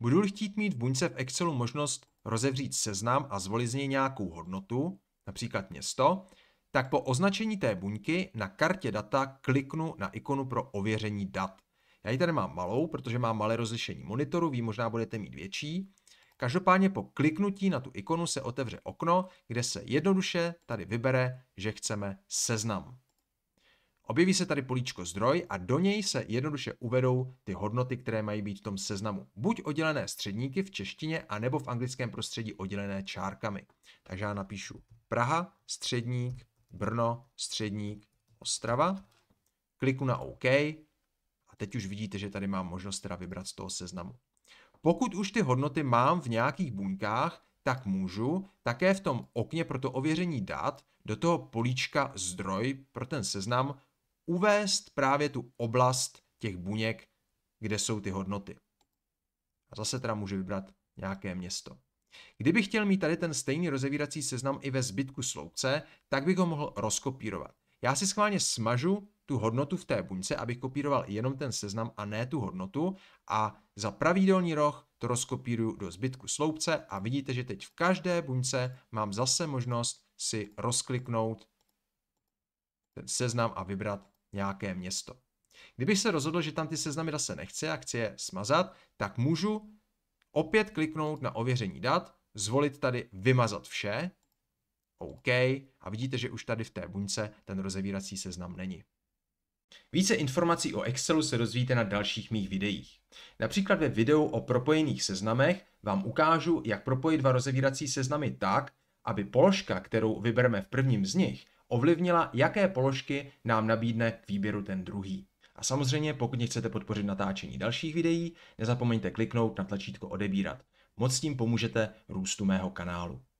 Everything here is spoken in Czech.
budu chtít mít v buňce v Excelu možnost rozevřít seznam a zvolit z něj nějakou hodnotu, například město, tak po označení té buňky na kartě data kliknu na ikonu pro ověření dat. Já ji tady mám malou, protože mám malé rozlišení monitoru, vy možná budete mít větší. Každopádně po kliknutí na tu ikonu se otevře okno, kde se jednoduše tady vybere, že chceme seznam. Objeví se tady políčko zdroj a do něj se jednoduše uvedou ty hodnoty, které mají být v tom seznamu. Buď oddělené středníky v češtině, anebo v anglickém prostředí oddělené čárkami. Takže já napíšu Praha, středník, Brno, středník, Ostrava. Kliku na OK a teď už vidíte, že tady mám možnost teda vybrat z toho seznamu. Pokud už ty hodnoty mám v nějakých buňkách, tak můžu také v tom okně pro to ověření dat do toho políčka zdroj pro ten seznam uvést právě tu oblast těch buněk, kde jsou ty hodnoty. A zase teda můžu vybrat nějaké město. Kdybych chtěl mít tady ten stejný rozevírací seznam i ve zbytku sloupce, tak bych ho mohl rozkopírovat. Já si schválně smažu tu hodnotu v té buňce, abych kopíroval jenom ten seznam a ne tu hodnotu a za pravý dolní roh to rozkopíruju do zbytku sloupce a vidíte, že teď v každé buňce mám zase možnost si rozkliknout ten seznam a vybrat nějaké město. Kdybych se rozhodl, že tam ty seznamy zase nechci a chci je smazat, tak můžu opět kliknout na ověření dat, zvolit tady vymazat vše, OK, a vidíte, že už tady v té buňce ten rozevírací seznam není. Více informací o Excelu se dozvíte na dalších mých videích. Například ve videu o propojených seznamech vám ukážu, jak propojit dva rozevírací seznamy tak, aby položka, kterou vybereme v prvním z nich, ovlivnila, jaké položky nám nabídne k výběru ten druhý. A samozřejmě, pokud mě chcete podpořit natáčení dalších videí, nezapomeňte kliknout na tlačítko odebírat. Moc tím pomůžete růstu mého kanálu.